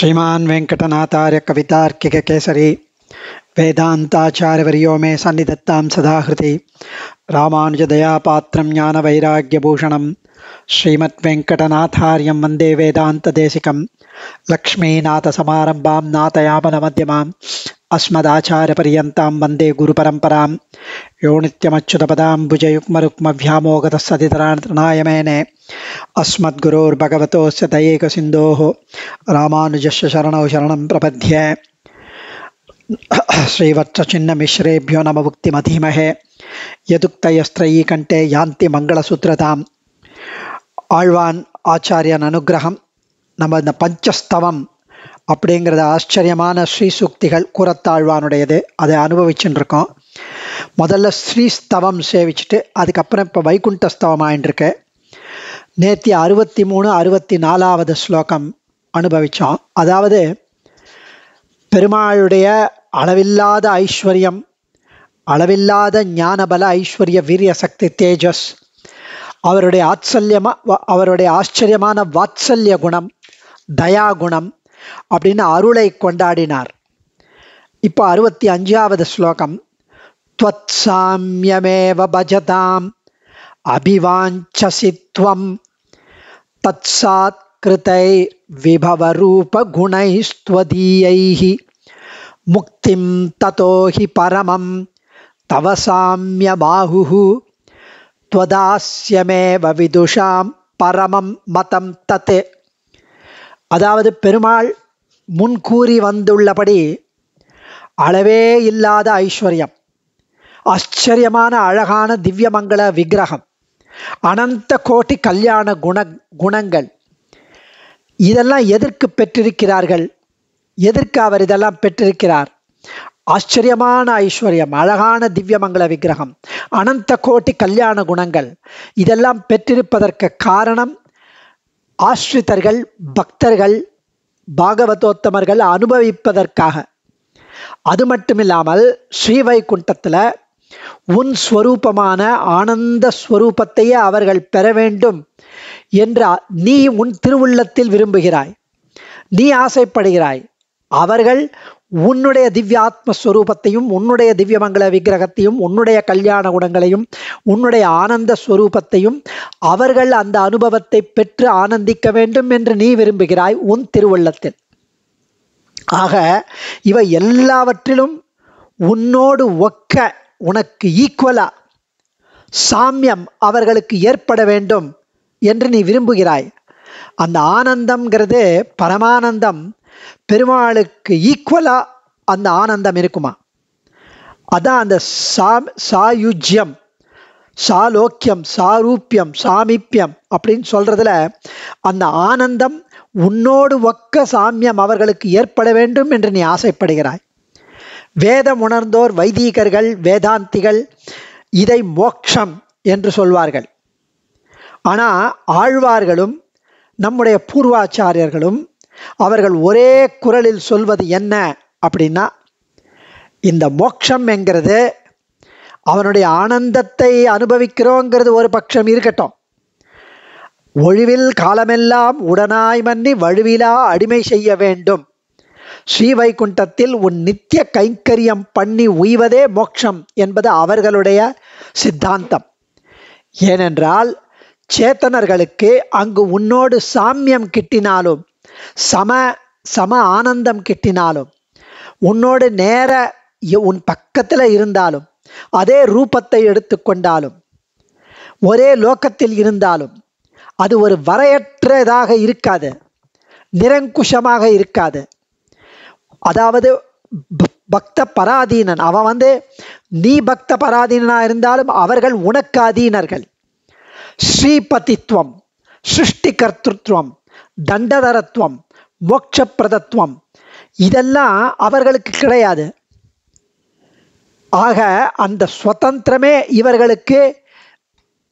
श्रीमान वेंकटनाथार्य कवितार्किक केसरी वेदांताचार्यवर्यो मे सन्निधत्तां सदाहृति वंदे ज्ञानवैराग्यभूषणं लक्ष्मीनाथ वन्दे वेदान्तदेशिकं लक्ष्मीनाथसमारम्भां अस्मदाचार्यपर्यता वंदे वन्दे गुरुपरम्परां यो नित्यमच्युतपदाम्बुजयुग्मरुक्मभ्यामोगतः अस्मद्गुरोगवत अस्मद्गुरोर्भगवतोऽस्य सिंधो रामानुजस्य शरण शरण प्रपद्ये श्रीवत्सचिन्नमिश्रेभ्यो नमभुक्तिमधीमहे யதுக்தயஸ்திரயி கண்டே யாந்தி மங்களசூத்திரதாம் ஆழ்வான் ஆச்சாரியன் அனுகிரகம் நம்ம இந்த பஞ்சஸ்தவம் அப்படிங்கிறது ஆச்சரியமான ஸ்ரீசூக்திகள் கூறத்தாழ்வானுடையது அதை அனுபவிச்சுட்டு இருக்கோம் முதல்ல ஸ்ரீஸ்தவம் சேவிச்சுட்டு அதுக்கப்புறம் இப்போ வைகுண்டஸ்தவம் இருக்கு நேற்று அறுபத்தி மூணு அறுபத்தி நாலாவது ஸ்லோகம் அனுபவித்தோம் அதாவது பெருமாளுடைய அளவில்லாத ஐஸ்வர்யம் அளவில்லாத ஞானபல ஐஸ்வர்ய வீரிய சக்தி தேஜஸ் அவருடைய ஆச்சல்யமா அவருடைய ஆச்சரியமான வாத்சல்ய குணம் தயா குணம் அப்படின்னு அருளை கொண்டாடினார் இப்போ அறுபத்தி அஞ்சாவது ஸ்லோகம் துவத் சாமியமேவ பஜதாம் அபிவாஞ்சசி துவம் தத்சாத் கிருத்தை விபவரூப குணைஸ்துவதீயை முக்திம் ததோஹி பரமம் பாகு துவதாஸ்யமேவ விதுஷாம் பரமம் மதம் தத்து அதாவது பெருமாள் முன்கூறி வந்துள்ளபடி அளவே இல்லாத ஐஸ்வர்யம் ஆச்சரியமான அழகான திவ்யமங்கள விக்கிரகம் அனந்த கோட்டி கல்யாண குண குணங்கள் இதெல்லாம் எதற்கு பெற்றிருக்கிறார்கள் எதற்கு அவர் இதெல்லாம் பெற்றிருக்கிறார் ஆச்சரியமான ஐஸ்வர்யம் அழகான திவ்யமங்கள விக்கிரகம் அனந்த கோட்டி கல்யாண குணங்கள் இதெல்லாம் பெற்றிருப்பதற்கு காரணம் ஆஸ்ரிதர்கள் பக்தர்கள் பாகவதோத்தமர்கள் அனுபவிப்பதற்காக அது மட்டுமில்லாமல் ஸ்ரீவைகுண்டத்தில் உன் ஸ்வரூபமான ஆனந்த ஸ்வரூபத்தையே அவர்கள் பெற வேண்டும் என்றால் நீ உன் திருவுள்ளத்தில் விரும்புகிறாய் நீ ஆசைப்படுகிறாய் அவர்கள் உன்னுடைய திவ்ய ஆத்மஸ்வரூபத்தையும் உன்னுடைய திவ்யமங்கள விக்கிரகத்தையும் உன்னுடைய கல்யாண குணங்களையும் உன்னுடைய ஆனந்த ஸ்வரூபத்தையும் அவர்கள் அந்த அனுபவத்தை பெற்று ஆனந்திக்க வேண்டும் என்று நீ விரும்புகிறாய் உன் திருவள்ளத்தில் ஆக இவை எல்லாவற்றிலும் உன்னோடு ஒக்க உனக்கு ஈக்குவலா சாமியம் அவர்களுக்கு ஏற்பட வேண்டும் என்று நீ விரும்புகிறாய் அந்த ஆனந்தம்ங்கிறது பரமானந்தம் பெருமாளுக்கு ஈக்குவலாக அந்த ஆனந்தம் இருக்குமா அதான் அந்த சா சாயுஜ்யம் சாலோக்கியம் சாரூப்பியம் சாமிப்பியம் அப்படின்னு சொல்கிறதுல அந்த ஆனந்தம் உன்னோடு ஒக்க சாமியம் அவர்களுக்கு ஏற்பட வேண்டும் என்று நீ ஆசைப்படுகிறாய் வேதம் உணர்ந்தோர் வைதீகர்கள் வேதாந்திகள் இதை மோக்ஷம் என்று சொல்வார்கள் ஆனால் ஆழ்வார்களும் நம்முடைய பூர்வாச்சாரியர்களும் அவர்கள் ஒரே குரலில் சொல்வது என்ன அப்படின்னா இந்த மோட்சம் என்கிறது அவனுடைய ஆனந்தத்தை அனுபவிக்கிறோங்கிறது ஒரு பட்சம் இருக்கட்டும் ஒழிவில் காலமெல்லாம் உடனாய் மன்னி வழுவிலா அடிமை செய்ய வேண்டும் ஸ்ரீவைகுண்டத்தில் உன் நித்திய கைங்கரியம் பண்ணி உய்வதே மோட்சம் என்பது அவர்களுடைய சித்தாந்தம் ஏனென்றால் சேத்தனர்களுக்கு அங்கு உன்னோடு சாமியம் கிட்டினாலும் சம சம ஆனந்தம் கிட்டினாலும் உன்னோடு நேர உன் பக்கத்தில் இருந்தாலும் அதே ரூபத்தை எடுத்துக்கொண்டாலும் ஒரே லோக்கத்தில் இருந்தாலும் அது ஒரு வரையற்றதாக இருக்காது நிரங்குஷமாக இருக்காது அதாவது பக்த பராதீனன் அவன் வந்து நீ பக்த பராதீனாக இருந்தாலும் அவர்கள் உனக்கு அதீனர்கள் ஸ்ரீபதித்துவம் சிருஷ்டி தண்டதரத்துவம் மோட்சப்பிரதத்துவம் இதெல்லாம் அவர்களுக்கு கிடையாது ஆக அந்த சுதந்திரமே இவர்களுக்கு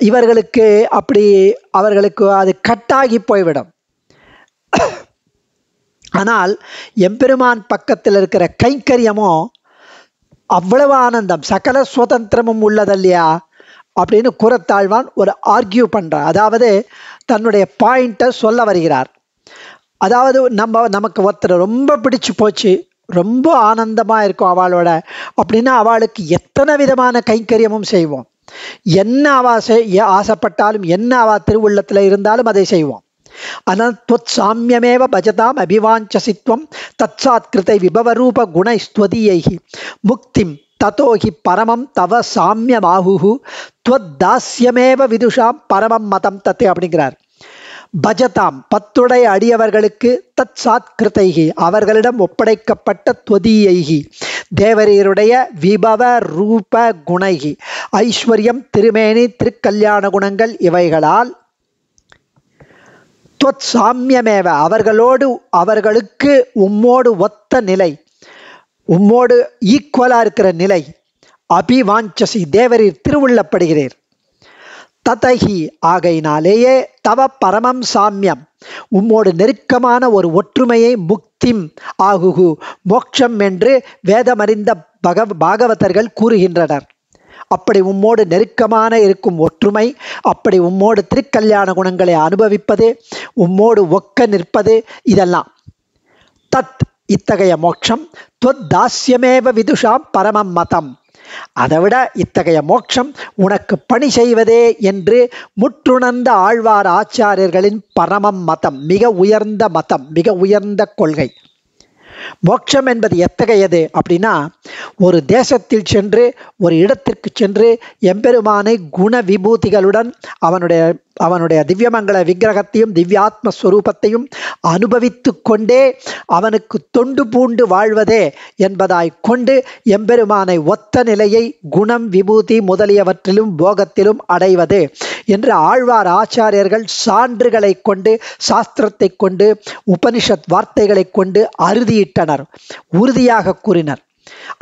இவர்களுக்கு அப்படி அவர்களுக்கு அது கட்டாகி போய்விடும் ஆனால் எம்பெருமான் பக்கத்தில் இருக்கிற கைங்கரியமோ அவ்வளவு ஆனந்தம் சகல சுதந்திரமும் உள்ளது இல்லையா அப்படின்னு கூறத்தாழ்வான் ஒரு ஆர்கியூ பண்ணுறான் அதாவது தன்னுடைய பாயிண்ட்டை சொல்ல வருகிறார் அதாவது நம்ம நமக்கு ஒருத்தர் ரொம்ப பிடிச்சு போச்சு ரொம்ப ஆனந்தமாக இருக்கும் அவளோட அப்படின்னா அவளுக்கு எத்தனை விதமான கைங்கரியமும் செய்வோம் என்ன அவா ஆசைப்பட்டாலும் என்ன அவா திருவுள்ளத்தில் இருந்தாலும் அதை செய்வோம் தொத் சாமியமேவ பஜதாம் அபிவாஞ்சசித்வம் தத்சாத்கிருத்தை விபவரூப குணஸ்துவதியை முக்திம் தத்தோஹி பரமம் தவ சாமியமாகு துவத்தாஸ்யமேவ விதுஷாம் பரமம் மதம் தத்து அப்படிங்கிறார் பஜதாம் பத்துடை அடியவர்களுக்கு தத் சாத்கிருத்தைகி அவர்களிடம் ஒப்படைக்கப்பட்ட தொதியைகி தேவரீருடைய விபவ ரூப குணைகி ஐஸ்வர்யம் திருமேனி திருக்கல்யாண குணங்கள் இவைகளால் துவத் சாமியமேவ அவர்களோடு அவர்களுக்கு உம்மோடு ஒத்த நிலை உம்மோடு ஈக்குவலாக இருக்கிற நிலை அபிவாஞ்சசி தேவரீர் திருவுள்ளப்படுகிறீர் ததகி ஆகையினாலேயே தவ பரமம் சாமியம் உம்மோடு நெருக்கமான ஒரு ஒற்றுமையை முக்திம் ஆகுகு மோட்சம் என்று வேதமறிந்த பகவ பாகவதர்கள் கூறுகின்றனர் அப்படி உம்மோடு நெருக்கமான இருக்கும் ஒற்றுமை அப்படி உம்மோடு திருக்கல்யாண குணங்களை அனுபவிப்பது உம்மோடு ஒக்க நிற்பது இதெல்லாம் தத் இத்தகைய மோட்சம் துவத்தாஸ்யமேவ விதுஷாம் பரமம் மதம் அதைவிட இத்தகைய மோட்சம் உனக்கு பணி செய்வதே என்று முற்றுணர்ந்த ஆழ்வார் ஆச்சாரியர்களின் பரமம் மதம் மிக உயர்ந்த மதம் மிக உயர்ந்த கொள்கை மோட்சம் என்பது எத்தகையது அப்படின்னா ஒரு தேசத்தில் சென்று ஒரு இடத்திற்கு சென்று எம்பெருமானை குண விபூதிகளுடன் அவனுடைய அவனுடைய திவ்யமங்கள விக்கிரகத்தையும் திவ்யாத்ம ஸ்வரூபத்தையும் அனுபவித்து கொண்டே அவனுக்கு தொண்டு பூண்டு வாழ்வதே என்பதாய் கொண்டு எம்பெருமானை ஒத்த நிலையை குணம் விபூதி முதலியவற்றிலும் போகத்திலும் அடைவது என்று ஆழ்வார் ஆச்சாரியர்கள் சான்றுகளை கொண்டு சாஸ்திரத்தை கொண்டு உபனிஷத் வார்த்தைகளை கொண்டு அறுதியிட்டனர் உறுதியாக கூறினர்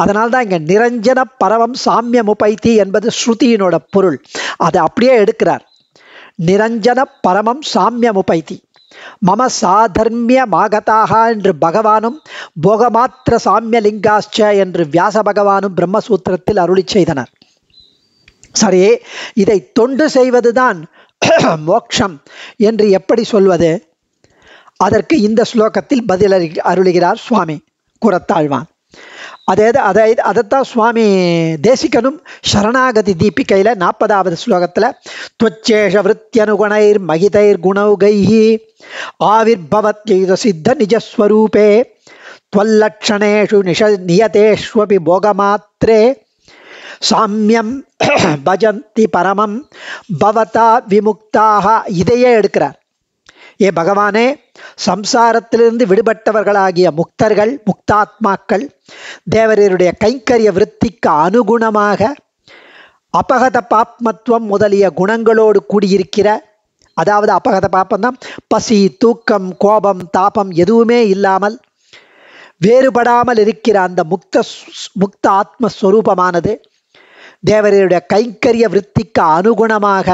அதனால் தான் இங்கே நிரஞ்சன பரவம் சாமியமுபைத்தி என்பது ஸ்ருதியினோட பொருள் அதை அப்படியே எடுக்கிறார் நிரஞ்சன பரமம் சாமியமுபைதி மம சாதர்மியமாகதாக என்று பகவானும் போகமாத்திர சாமியலிங்காஸ்ச என்று வியாச பகவானும் பிரம்மசூத்திரத்தில் அருளி செய்தனர் சரி இதை தொண்டு செய்வதுதான் மோக்ஷம் என்று எப்படி சொல்வது அதற்கு இந்த ஸ்லோகத்தில் பதில் அருளுகிறார் சுவாமி குரத்தாழ்வான் அதாவது அதை அதைத்தான் சுவாமி தேசிகனும் சரணாகதி தீபிக்கையில் நாற்பதாவது ஸ்லோகத்தில் துவச்சேஷ விற்த்தியனுகுணைர் மகிதைர் குணௌகை ஆவிர் பவத் சித்த நிஜஸ்வரூபே त्वल्लक्षणेषु நிஷ நியதேஷ்வபி போகமாத்திரே சாமியம் பஜந்தி பரமம் பவதா விமுக்தாக இதையே எடுக்கிறார் ஏ பகவானே சம்சாரத்திலிருந்து விடுபட்டவர்களாகிய முக்தர்கள் முக்தாத்மாக்கள் தேவரையருடைய கைங்கரிய விற்பிக்கு அனுகுணமாக அபகத பாப்மத்துவம் முதலிய குணங்களோடு கூடியிருக்கிற அதாவது அபகத பாப்பந்தான் பசி தூக்கம் கோபம் தாபம் எதுவுமே இல்லாமல் வேறுபடாமல் இருக்கிற அந்த முக்த முக்த ஆத்மஸ்வரூபமானது தேவரருடைய கைங்கரிய விற்பிக்கு அனுகுணமாக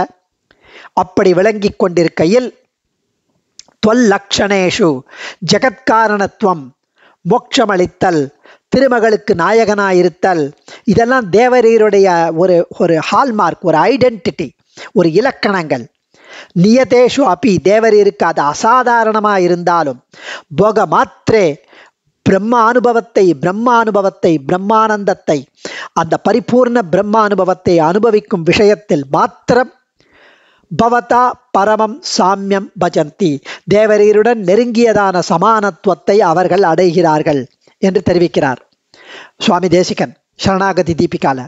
அப்படி விளங்கி கொண்டிருக்கையில் தொல்லக்ஷணேஷு ஜெகத்காரணத்துவம் மோட்சமளித்தல் திருமகளுக்கு நாயகனாயிருத்தல் இதெல்லாம் தேவரீருடைய ஒரு ஒரு ஹால்மார்க் ஒரு ஐடென்டிட்டி ஒரு இலக்கணங்கள் நியதேஷு அப்பி தேவரீருக்கு அது அசாதாரணமாக இருந்தாலும் போக மாத்திரே பிரம்ம அனுபவத்தை பிரம்ம அனுபவத்தை பிரம்மானந்தத்தை அந்த பரிபூர்ண பிரம்ம அனுபவத்தை அனுபவிக்கும் விஷயத்தில் மாத்திரம் பவதா பரமம் சாமியம் பஜந்தி தேவரீருடன் நெருங்கியதான சமானத்துவத்தை அவர்கள் அடைகிறார்கள் என்று தெரிவிக்கிறார் சுவாமி தேசிகன் சரணாகதி தீபிகால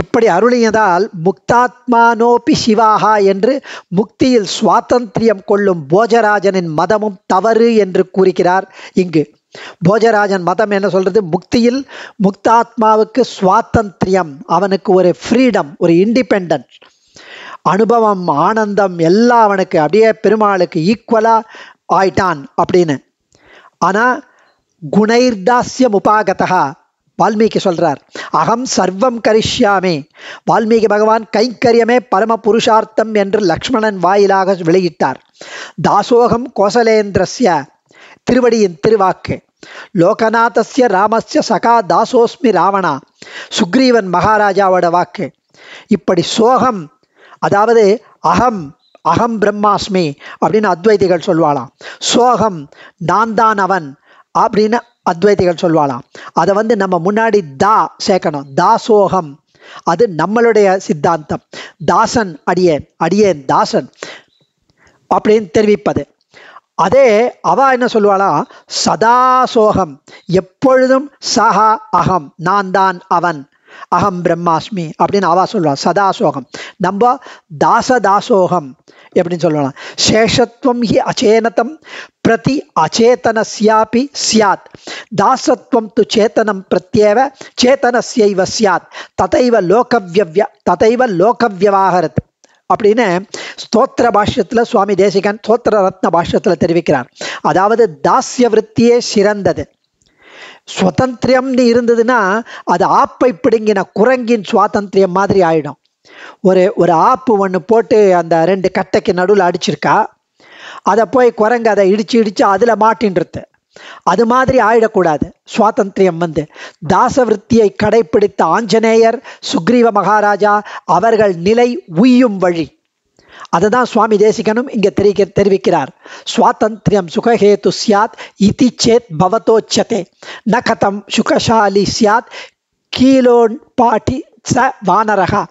இப்படி அருளியதால் முக்தாத்மானோபி சிவாகா என்று முக்தியில் சுவாதந்திரியம் கொள்ளும் போஜராஜனின் மதமும் தவறு என்று கூறுகிறார் இங்கு போஜராஜன் மதம் என்ன சொல்றது முக்தியில் முக்தாத்மாவுக்கு சுவாதந்திரியம் அவனுக்கு ஒரு ஃப்ரீடம் ஒரு இண்டிபெண்டன்ஸ் அனுபவம் ஆனந்தம் எல்லாம் அவனுக்கு அப்படியே பெருமாளுக்கு ஈக்குவலாக ஆயிட்டான் அப்படின்னு ஆனால் குணைர்தாஸ்யம் உபாகதா வால்மீகி சொல்கிறார் அகம் சர்வம் கரிஷ்யாமே வால்மீகி பகவான் கைங்கரியமே பரம புருஷார்த்தம் என்று லக்ஷ்மணன் வாயிலாக வெளியிட்டார் தாசோகம் கோசலேந்திரஸ்ய திருவடியின் திருவாக்கு லோகநாதஸ்ய ராமஸ்ய சகா தாசோஸ்மி ராவணா சுக்ரீவன் மகாராஜாவோட வாக்கு இப்படி சோகம் அதாவது அகம் அகம் பிரம்மாஸ்மி அப்படின்னு அத்வைதிகள் சொல்வாளாம் சோகம் நான் தான் அவன் அப்படின்னு அத்வைதிகள் சொல்வாளாம் அதை வந்து நம்ம முன்னாடி தா சேர்க்கணும் தா சோகம் அது நம்மளுடைய சித்தாந்தம் தாசன் அடியேன் அடியேன் தாசன் அப்படின்னு தெரிவிப்பது அதே அவ என்ன சொல்லுவாளா சதா சோகம் எப்பொழுதும் சஹா அகம் நான் தான் அவன் அகம் பிரம்மாஸ்மி அப்படின்னு அவா சொல்லுவான் சதாசோகம் நம்ம தாசதாசோகம் எப்படின்னு சொல்லலாம் சேஷத்துவம் ஹி அச்சேனத்தம் பிரதி அச்சேதனசியாபி சியாத் தாசத்துவம் து சேத்தனம் பிரத்யேவ சேத்தனசியைவ சியாத் ததைவ லோகவிய ததைவ லோகவியவாகரத் அப்படின்னு ஸ்தோத்திர பாஷ்யத்தில் சுவாமி தேசிகன் ஸ்தோத்திர ரத்ன பாஷ்யத்தில் தெரிவிக்கிறார் அதாவது தாசிய விற்த்தியே சிறந்தது சுதந்திரம்னு இருந்ததுன்னா அது ஆப்பை பிடுங்கின குரங்கின் சுவாதந்திரியம் மாதிரி ஆயிடும் ஒரு ஒரு ஆப்பு ஒன்று போட்டு அந்த ரெண்டு கட்டைக்கு நடுவில் அடிச்சிருக்கா அதை போய் குரங்கு அதை இடிச்சு இடிச்சு அதில் மாட்டின்றது அது மாதிரி ஆயிடக்கூடாது சுவாதந்திரியம் வந்து தாசவிருத்தியை கடைபிடித்த ஆஞ்சநேயர் சுக்ரீவ மகாராஜா அவர்கள் நிலை உய்யும் வழி அதுதான் சுவாமி தேசிகனும் இங்கே தெரிவிக்க தெரிவிக்கிறார் சுவாதந்திரியம் சுகஹேத்து சியாத் இதி சேத் பவதோச்சதே ந கதம் சுகசாலி சியாத் கீழோன் பாட்டி ச வானரகா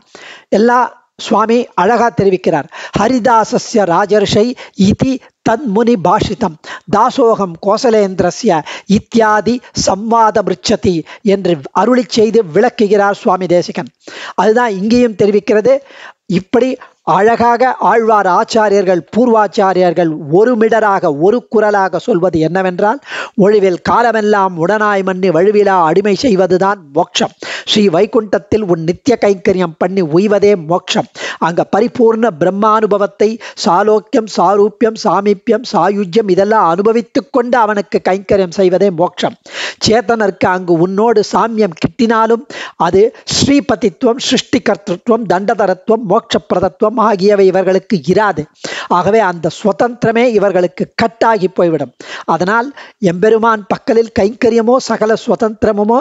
எல்லா சுவாமி அழகா தெரிவிக்கிறார் ஹரிதாசஸ்ய ராஜர்ஷை இதி தன் முனி பாஷிதம் தாசோகம் கோசலேந்திரஸ்ய இத்தியாதி சம்வாத மிருச்சதி என்று அருளி செய்து விளக்குகிறார் சுவாமி தேசிகன் அதுதான் இங்கேயும் தெரிவிக்கிறது இப்படி அழகாக ஆழ்வார் ஆச்சாரியர்கள் பூர்வாச்சாரியர்கள் ஒருமிடராக ஒரு குரலாக சொல்வது என்னவென்றால் ஒழிவில் காலமெல்லாம் உடனாய் மண்ணி வழுவிலா அடிமை செய்வதுதான் மோட்சம் ஸ்ரீ வைகுண்டத்தில் உன் நித்திய கைங்கரியம் பண்ணி உய்வதே மோட்சம் அங்க பரிபூர்ண பிரம்மானுபவத்தை சாலோக்கியம் சாரூப்யம் சாமிப்யம் சாயுஜ்யம் இதெல்லாம் அனுபவித்து கொண்டு அவனுக்கு கைங்கரியம் செய்வதே மோட்சம் சேத்தனருக்கு அங்கு உன்னோடு சாமியம் கிட்டினாலும் அது ஸ்ரீபதித்துவம் சிருஷ்டிகர்த்தத்துவம் தண்டதரத்துவம் மோட்சப்பிரதத்துவம் சுதந்திரம் ஆகியவை இவர்களுக்கு இராது ஆகவே அந்த சுதந்திரமே இவர்களுக்கு கட்டாகி போய்விடும் அதனால் எம்பெருமான் பக்கலில் கைங்கரியமோ சகல சுதந்திரமுமோ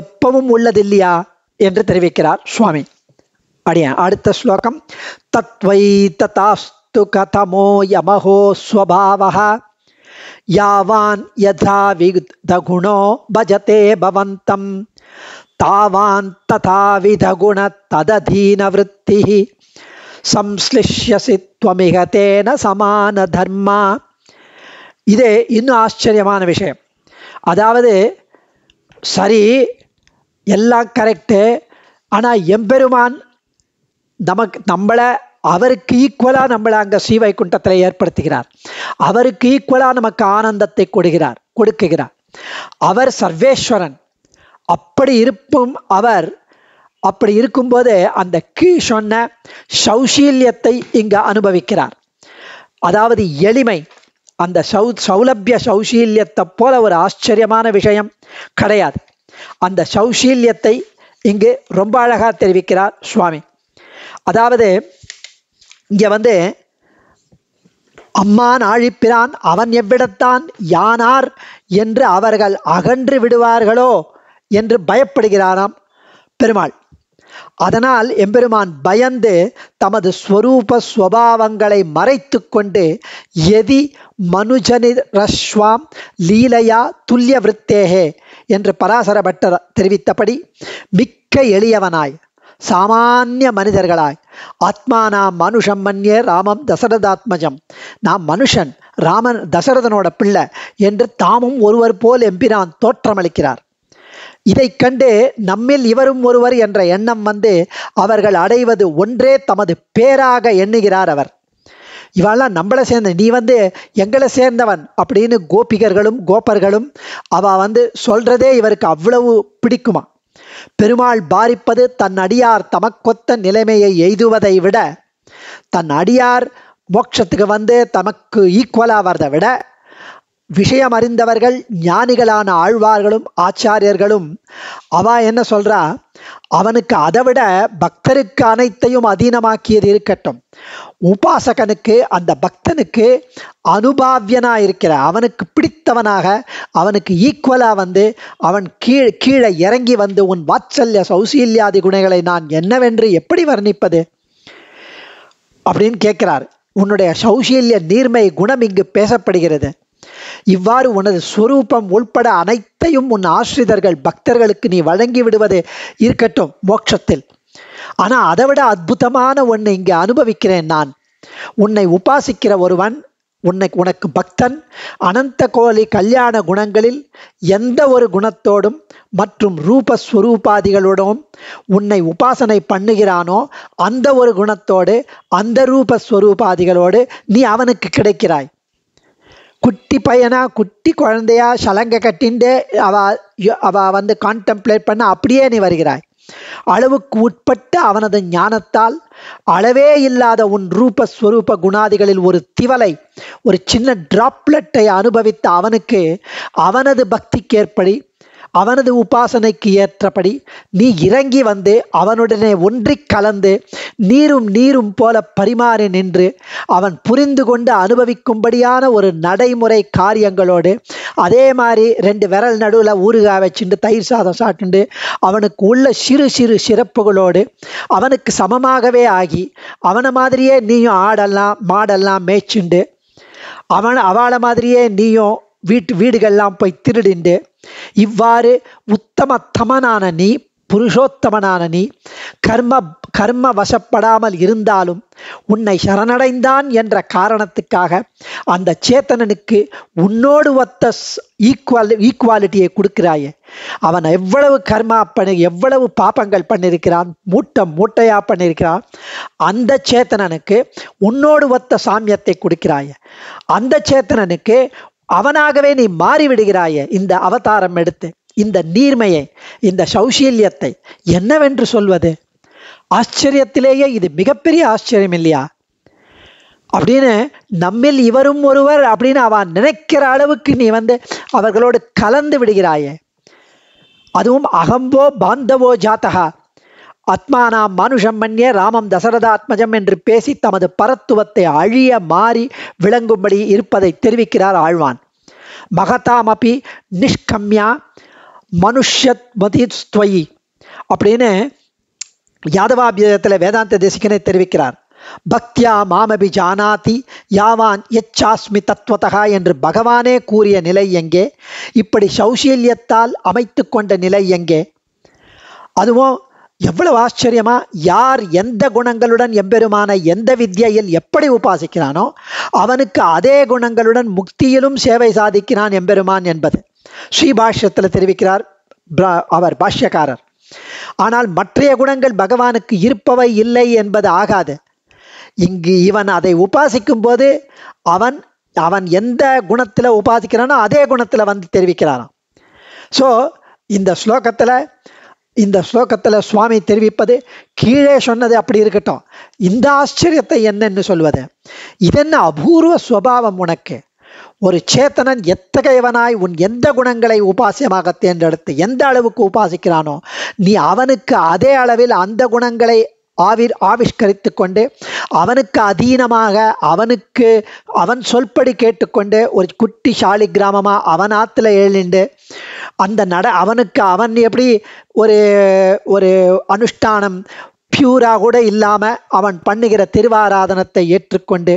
எப்பவும் உள்ளதில்லையா என்று தெரிவிக்கிறார் சுவாமி அடியா அடுத்த ஸ்லோகம் தத்வை தாஸ்து கதமோ யமஹோ ஸ்வபாவா யாவான் யதா விகுணோ பஜதே பவந்தம் தாவான் ததா விதகுண சம்ஸ்லிஷ்யசி ತ್ವಮಿಹ சமான தர்மா இது இன்னும் ஆச்சரியமான விஷயம் அதாவது சரி எல்லாம் கரெக்டு ஆனால் எம்பெருமான் நமக்கு நம்மளை அவருக்கு ஈக்குவலாக நம்மளை அங்கே ஸ்ரீவைகுண்டத்தில் ஏற்படுத்துகிறார் அவருக்கு ஈக்குவலாக நமக்கு ஆனந்தத்தை கொடுக்கிறார் கொடுக்குகிறார் அவர் சர்வேஸ்வரன் அப்படி இருப்பும் அவர் அப்படி இருக்கும்போது அந்த கீழ் சொன்ன சௌசீல்யத்தை இங்கு அனுபவிக்கிறார் அதாவது எளிமை அந்த சௌ சௌலபிய சௌசீல்யத்தை போல ஒரு ஆச்சரியமான விஷயம் கிடையாது அந்த சௌசீல்யத்தை இங்கு ரொம்ப அழகாக தெரிவிக்கிறார் சுவாமி அதாவது இங்கே வந்து அம்மான் ஆழிப்பிரான் அவன் எவ்விடத்தான் யானார் என்று அவர்கள் அகன்று விடுவார்களோ என்று பயப்படுகிறாராம் பெருமாள் அதனால் எம்பெருமான் பயந்து தமது ஸ்வரூப ஸ்வபாவங்களை மறைத்து கொண்டு எதி மனுஜனிரஸ்வாம் லீலையா துல்லிய விருத்தேகே என்று பராசர பட்டர் தெரிவித்தபடி மிக்க எளியவனாய் சாமானிய மனிதர்களாய் ஆத்மா நாம் மனுஷம் மன்யே ராமம் தசரதாத்மஜம் நாம் மனுஷன் ராமன் தசரதனோட பிள்ளை என்று தாமும் ஒருவர் போல் எம்பிரான் தோற்றமளிக்கிறார் இதை கண்டு நம்மில் இவரும் ஒருவர் என்ற எண்ணம் வந்து அவர்கள் அடைவது ஒன்றே தமது பேராக எண்ணுகிறார் அவர் இவெல்லாம் நம்மளை சேர்ந்த நீ வந்து எங்களை சேர்ந்தவன் அப்படின்னு கோபிகர்களும் கோப்பர்களும் அவ வந்து சொல்றதே இவருக்கு அவ்வளவு பிடிக்குமா பெருமாள் பாரிப்பது தன் அடியார் தமக்கொத்த நிலைமையை எய்துவதை விட தன் அடியார் மோட்சத்துக்கு வந்து தமக்கு ஈக்குவலாக வரதை விட விஷயம் அறிந்தவர்கள் ஞானிகளான ஆழ்வார்களும் ஆச்சாரியர்களும் அவ என்ன சொல்றா அவனுக்கு அதை விட பக்தருக்கு அனைத்தையும் அதீனமாக்கியது இருக்கட்டும் உபாசகனுக்கு அந்த பக்தனுக்கு அனுபாவியனா இருக்கிற அவனுக்கு பிடித்தவனாக அவனுக்கு ஈக்குவலா வந்து அவன் கீழ் கீழே இறங்கி வந்து உன் வாச்சல்ய சௌசீல்யாதி குணங்களை நான் என்னவென்று எப்படி வர்ணிப்பது அப்படின்னு கேட்கிறார் உன்னுடைய சௌசீல்ய நீர்மை குணம் இங்கு பேசப்படுகிறது இவ்வாறு உனது ஸ்வரூபம் உள்பட அனைத்தையும் உன் ஆசிரிதர்கள் பக்தர்களுக்கு நீ வழங்கி விடுவது இருக்கட்டும் மோட்சத்தில் ஆனால் அதை விட அற்புதமான ஒன்றை இங்கே அனுபவிக்கிறேன் நான் உன்னை உபாசிக்கிற ஒருவன் உன்னை உனக்கு பக்தன் அனந்த கோலி கல்யாண குணங்களில் எந்த ஒரு குணத்தோடும் மற்றும் ரூபஸ்வரூபாதிகளோடும் உன்னை உபாசனை பண்ணுகிறானோ அந்த ஒரு குணத்தோடு அந்த ரூபஸ்வரூபாதிகளோடு நீ அவனுக்கு கிடைக்கிறாய் குட்டி பையனா குட்டி குழந்தையா சலங்கை கட்டிண்டு அவ அவ வந்து கான்டெம்ப்ளேட் பண்ண அப்படியே நீ வருகிறாய் அளவுக்கு உட்பட்டு அவனது ஞானத்தால் அளவே இல்லாத உன் ரூப ஸ்வரூப குணாதிகளில் ஒரு திவலை ஒரு சின்ன டிராப்லெட்டை அனுபவித்த அவனுக்கு அவனது பக்திக்கேற்படி அவனது உபாசனைக்கு ஏற்றபடி நீ இறங்கி வந்து அவனுடனே ஒன்றி கலந்து நீரும் நீரும் போல பரிமாறி நின்று அவன் புரிந்து கொண்டு அனுபவிக்கும்படியான ஒரு நடைமுறை காரியங்களோடு அதே மாதிரி ரெண்டு விரல் நடுவில் ஊறுகாய் வச்சுட்டு தயிர் சாதம் சாப்பிட்டு அவனுக்கு உள்ள சிறு சிறு சிறப்புகளோடு அவனுக்கு சமமாகவே ஆகி அவனை மாதிரியே நீயும் ஆடெல்லாம் மாடெல்லாம் மேய்ச்சுண்டு அவன் அவளை மாதிரியே நீயும் வீட்டு வீடுகள்லாம் போய் திருடிண்டு இவ்வாறு உத்தமத்தமனான நீ புருஷோத்தமனான நீ கர்ம கர்ம வசப்படாமல் இருந்தாலும் உன்னை சரணடைந்தான் என்ற காரணத்துக்காக அந்த சேத்தனனுக்கு உன்னோடு ஒத்த ஈக்குவல் ஈக்குவாலிட்டியை கொடுக்கிறாயே அவன் எவ்வளவு கர்மா பண்ணி எவ்வளவு பாப்பங்கள் பண்ணியிருக்கிறான் மூட்டை மூட்டையா பண்ணியிருக்கிறான் அந்த சேத்தனனுக்கு உன்னோடு ஒத்த சாமியத்தை கொடுக்கிறாய அந்த சேத்தனனுக்கு அவனாகவே நீ மாறிவிடுகிறாயே இந்த அவதாரம் எடுத்து இந்த நீர்மையை இந்த சௌசீல்யத்தை என்னவென்று சொல்வது ஆச்சரியத்திலேயே இது மிகப்பெரிய ஆச்சரியம் இல்லையா அப்படின்னு நம்மில் இவரும் ஒருவர் அப்படின்னு அவன் நினைக்கிற அளவுக்கு நீ வந்து அவர்களோடு கலந்து விடுகிறாயே அதுவும் அகம்போ பாந்தவோ ஜாத்தகா அத்மானாம் மனுஷம் மண்யே ராமம் தசரதாத்மஜம் என்று பேசி தமது பரத்துவத்தை அழிய மாறி விளங்கும்படி இருப்பதை தெரிவிக்கிறார் ஆழ்வான் மகதாமப்பி நிஷ்கம்யா மனுஷத்மதிஸ்துவயி அப்படின்னு யாதவாபியத்தில் வேதாந்த தேசிகனை தெரிவிக்கிறார் பக்தியா மாமபி ஜானாதி யாவான் எச்சாஸ்மி தத்துவத்தகா என்று பகவானே கூறிய நிலை எங்கே இப்படி சௌசீல்யத்தால் அமைத்து கொண்ட நிலை எங்கே அதுவும் எவ்வளவு ஆச்சரியமா யார் எந்த குணங்களுடன் எம்பெருமான எந்த வித்தியையில் எப்படி உபாசிக்கிறானோ அவனுக்கு அதே குணங்களுடன் முக்தியிலும் சேவை சாதிக்கிறான் எம்பெருமான் என்பது ஸ்ரீபாஷ்யத்தில் தெரிவிக்கிறார் அவர் பாஷ்யக்காரர் ஆனால் மற்றைய குணங்கள் பகவானுக்கு இருப்பவை இல்லை என்பது ஆகாது இங்கு இவன் அதை உபாசிக்கும் போது அவன் அவன் எந்த குணத்தில் உபாசிக்கிறானோ அதே குணத்தில் வந்து தெரிவிக்கிறானாம் ஸோ இந்த ஸ்லோகத்தில் இந்த ஸ்லோகத்தில் சுவாமி தெரிவிப்பது கீழே சொன்னது அப்படி இருக்கட்டும் இந்த ஆச்சரியத்தை என்னன்னு சொல்வது இதென்ன அபூர்வ சுவாவம் உனக்கு ஒரு சேத்தனன் எத்தகையவனாய் உன் எந்த குணங்களை உபாசியமாக தேர்ந்தெடுத்து எந்த அளவுக்கு உபாசிக்கிறானோ நீ அவனுக்கு அதே அளவில் அந்த குணங்களை ஆவிர் ஆவிஷ்கரித்து கொண்டு அவனுக்கு அதீனமாக அவனுக்கு அவன் சொல்படி கேட்டுக்கொண்டு ஒரு குட்டி சாலி கிராமமாக அவன் ஆற்றுல எழுந்து அந்த நட அவனுக்கு அவன் எப்படி ஒரு ஒரு அனுஷ்டானம் பியூரா கூட இல்லாமல் அவன் பண்ணுகிற திருவாராதனத்தை ஏற்றுக்கொண்டு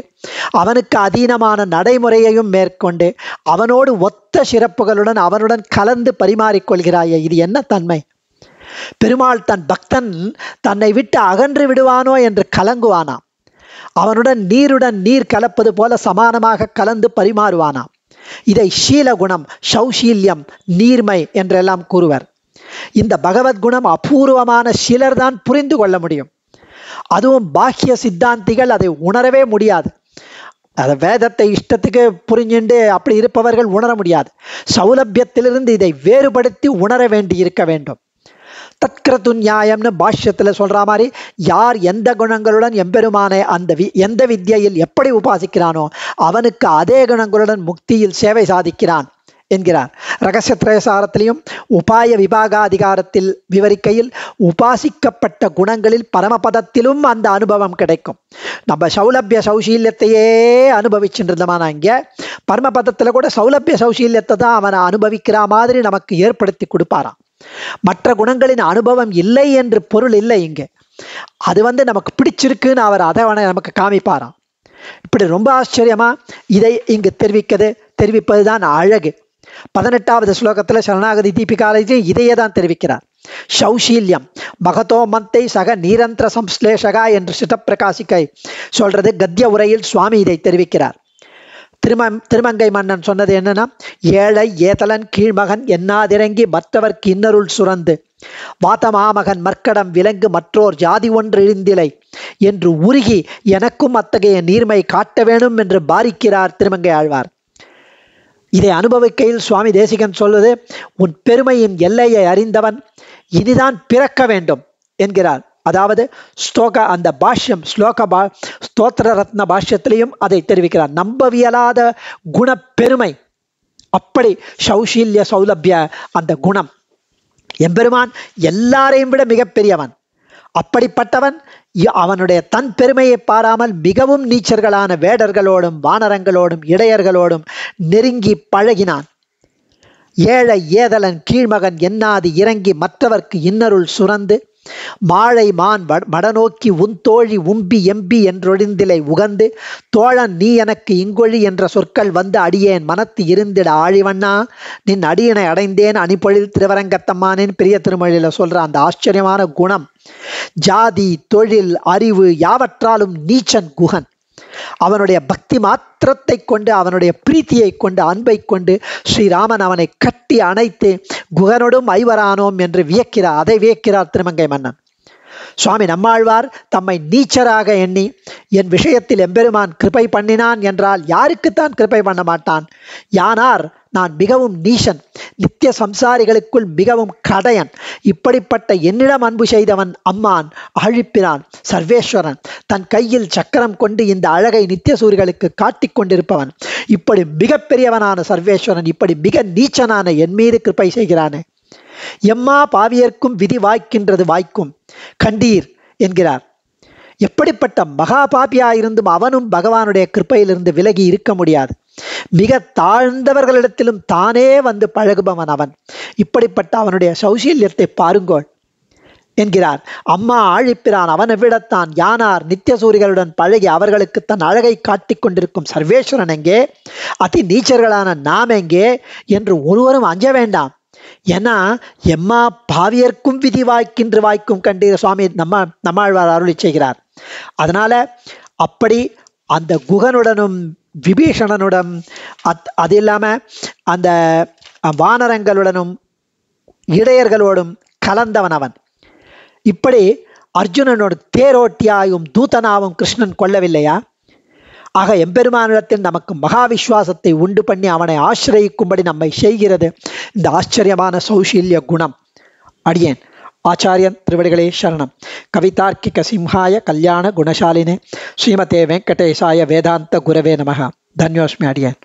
அவனுக்கு அதீனமான நடைமுறையையும் மேற்கொண்டு அவனோடு ஒத்த சிறப்புகளுடன் அவனுடன் கலந்து பரிமாறிக்கொள்கிறாய இது என்ன தன்மை பெருமாள் தன் பக்தன் தன்னை விட்டு அகன்று விடுவானோ என்று கலங்குவானாம் அவனுடன் நீருடன் நீர் கலப்பது போல சமானமாக கலந்து பரிமாறுவானாம் இதை சீலகுணம் சௌஷீல்யம் நீர்மை என்றெல்லாம் கூறுவர் இந்த பகவத்குணம் அபூர்வமான சிலர் தான் புரிந்து கொள்ள முடியும் அதுவும் பாக்கிய சித்தாந்திகள் அதை உணரவே முடியாது அதை வேதத்தை இஷ்டத்துக்கு புரிஞ்சுண்டு அப்படி இருப்பவர்கள் உணர முடியாது சௌலபியத்திலிருந்து இதை வேறுபடுத்தி உணர வேண்டி இருக்க வேண்டும் தத்கிரது நியாயம்னு பாஷ்யத்தில் சொல்கிற மாதிரி யார் எந்த குணங்களுடன் எம்பெருமானை அந்த வி எந்த வித்தியையில் எப்படி உபாசிக்கிறானோ அவனுக்கு அதே குணங்களுடன் முக்தியில் சேவை சாதிக்கிறான் என்கிறார் ரகசியத்திரயசாரத்திலையும் உபாய விபாகாதிகாரத்தில் விவரிக்கையில் உபாசிக்கப்பட்ட குணங்களில் பரமபதத்திலும் அந்த அனுபவம் கிடைக்கும் நம்ம சௌலபிய சௌசீல்யத்தையே அனுபவிச்சுட்டு இருந்தமான இங்கே பரமபதத்தில் கூட சௌலபிய சௌசீல்யத்தை தான் அவனை அனுபவிக்கிற மாதிரி நமக்கு ஏற்படுத்தி கொடுப்பாராம் மற்ற குணங்களின் அனுபவம் இல்லை என்று பொருள் இல்லை இங்கே அது வந்து நமக்கு பிடிச்சிருக்குன்னு அவர் அதை நமக்கு காமிப்பாராம் இப்படி ரொம்ப ஆச்சரியமா இதை இங்கு தெரிவிக்கிறது தெரிவிப்பது தான் அழகு பதினெட்டாவது ஸ்லோகத்தில் சரணாகதி தீபிகாலஜியும் இதையே தான் தெரிவிக்கிறார் சௌசீல்யம் மகதோ மந்தை சக நீரந்திர சம்ஸ்லேஷகா என்று சிதப்பிரகாசிக்கை சொல்றது கத்திய உரையில் சுவாமி இதை தெரிவிக்கிறார் திரும திருமங்கை மன்னன் சொன்னது என்னன்னா ஏழை ஏதலன் கீழ்மகன் என்னாதிறங்கி மற்றவர்க்கு இன்னருள் சுரந்து வாதமாமகன் மற்கடம் விலங்கு மற்றோர் ஜாதி ஒன்று இழிந்திலை என்று உருகி எனக்கும் அத்தகைய நீர்மை காட்ட வேணும் என்று பாரிக்கிறார் திருமங்கை ஆழ்வார் இதை அனுபவிக்கையில் சுவாமி தேசிகன் சொல்வது உன் பெருமையின் எல்லையை அறிந்தவன் இனிதான் பிறக்க வேண்டும் என்கிறார் அதாவது ஸ்லோக அந்த பாஷ்யம் ஸ்லோக பா ஸ்தோத்திர ரத்ன பாஷ்யத்திலையும் அதை தெரிவிக்கிறார் நம்பவியலாத குணப்பெருமை அப்படி சௌசீல்ய சௌலபிய அந்த குணம் எம்பெருமான் எல்லாரையும் விட மிகப்பெரியவன் அப்படிப்பட்டவன் அவனுடைய தன் பெருமையை பாராமல் மிகவும் நீச்சர்களான வேடர்களோடும் வானரங்களோடும் இடையர்களோடும் நெருங்கி பழகினான் ஏழை ஏதலன் கீழ்மகன் என்னாது இறங்கி மற்றவர்க்கு இன்னருள் சுரந்து மாழை மான் மடநோக்கி உன் தோழி உம்பி எம்பி என்றொழிந்திலை உகந்து தோழன் நீ எனக்கு இங்கொழி என்ற சொற்கள் வந்து அடியேன் மனத்து இருந்திட ஆழிவண்ணா நின் அடியினை அடைந்தேன் அணிப்பொழில் திருவரங்கத்தம்மானேன் பெரிய திருமொழியில் சொல்ற அந்த ஆச்சரியமான குணம் ஜாதி தொழில் அறிவு யாவற்றாலும் நீச்சன் குகன் அவனுடைய பக்தி மாத்திரத்தை கொண்டு அவனுடைய பிரீத்தியை கொண்டு அன்பை கொண்டு ஸ்ரீராமன் அவனை கட்டி அணைத்து குகனோடும் ஐவரானோம் என்று வியக்கிறார் அதை வியக்கிறார் திருமங்கை மன்னன் சுவாமி நம்மாழ்வார் தம்மை நீச்சராக எண்ணி என் விஷயத்தில் எம்பெருமான் கிருப்பை பண்ணினான் என்றால் யாருக்குத்தான் கிருப்பை பண்ண மாட்டான் யானார் நான் மிகவும் நீசன் நித்திய சம்சாரிகளுக்குள் மிகவும் கடையன் இப்படிப்பட்ட என்னிடம் அன்பு செய்தவன் அம்மான் அழிப்பினான் சர்வேஸ்வரன் தன் கையில் சக்கரம் கொண்டு இந்த அழகை நித்திய காட்டிக் கொண்டிருப்பவன் இப்படி மிகப்பெரியவனான சர்வேஸ்வரன் இப்படி மிக நீச்சனான என் மீது கிருப்பை செய்கிறானே எம்மா பாவியர்க்கும் விதி வாய்க்கின்றது வாய்க்கும் கண்டீர் என்கிறார் எப்படிப்பட்ட மகாபாபியாயிருந்தும் அவனும் பகவானுடைய கிருப்பையிலிருந்து விலகி இருக்க முடியாது மிக தாழ்ந்தவர்களிடத்திலும் தானே வந்து பழகுபவன் அவன் இப்படிப்பட்ட அவனுடைய சௌசீல்யத்தை பாருங்கோள் என்கிறார் அம்மா ஆழிப்பிரான் அவனை விடத்தான் யானார் நித்தியசூரிகளுடன் பழகி அவர்களுக்கு தன் அழகை காட்டிக் கொண்டிருக்கும் சர்வேஸ்வரன் எங்கே அதி நீச்சர்களான நாம் எங்கே என்று ஒருவரும் அஞ்ச வேண்டாம் ஏன்னா எம்மா பாவியர்க்கும் விதி வாய்க்கின்று வாய்க்கும் கண்டீர் சுவாமி நம்ம நம்மாழ்வார் அருளி செய்கிறார் அதனால அப்படி அந்த குகனுடனும் விபீஷணனுடன் அத் அது இல்லாமல் அந்த வானரங்களுடனும் இடையர்களோடும் கலந்தவன் அவன் இப்படி அர்ஜுனனோட தேரோட்டியாயும் தூதனாவும் கிருஷ்ணன் கொல்லவில்லையா ஆக எம்பெருமானிடத்தில் நமக்கு மகா உண்டு பண்ணி அவனை ஆசிரயிக்கும்படி நம்மை செய்கிறது இந்த ஆச்சரியமான சௌஷீல்ய குணம் அடியேன் ஆச்சாரியன் திருவடிகளே சரணம் கவிதார்க்கிக சிம்ஹாய கல்யாண குணசாலினே ஸ்ரீமதே வெங்கடேசாய வேதாந்த குரவே நமக தன்யோஸ்மி அடியன்